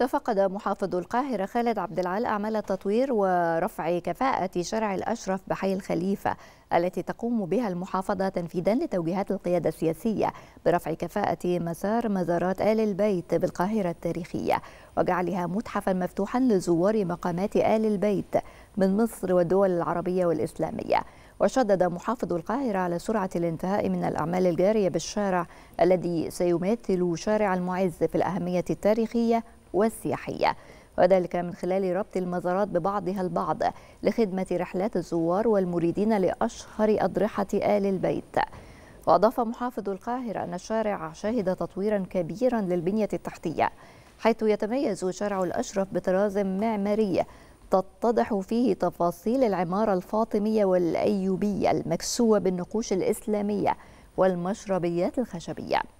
تفقد محافظ القاهرة خالد عبد العال أعمال تطوير ورفع كفاءة شارع الأشرف بحي الخليفة التي تقوم بها المحافظة تنفيذا لتوجيهات القيادة السياسية برفع كفاءة مسار مزارات آل البيت بالقاهرة التاريخية وجعلها متحفا مفتوحا لزوار مقامات آل البيت من مصر والدول العربية والإسلامية وشدد محافظ القاهرة على سرعة الانتهاء من الأعمال الجارية بالشارع الذي سيمثل شارع المعز في الأهمية التاريخية والسياحية وذلك من خلال ربط المزارات ببعضها البعض لخدمة رحلات الزوار والمريدين لأشهر أضرحة آل البيت وأضاف محافظ القاهرة أن الشارع شهد تطويرا كبيرا للبنية التحتية حيث يتميز شارع الأشرف بطراز معماري تتضح فيه تفاصيل العمارة الفاطمية والأيوبية المكسوة بالنقوش الإسلامية والمشربيات الخشبية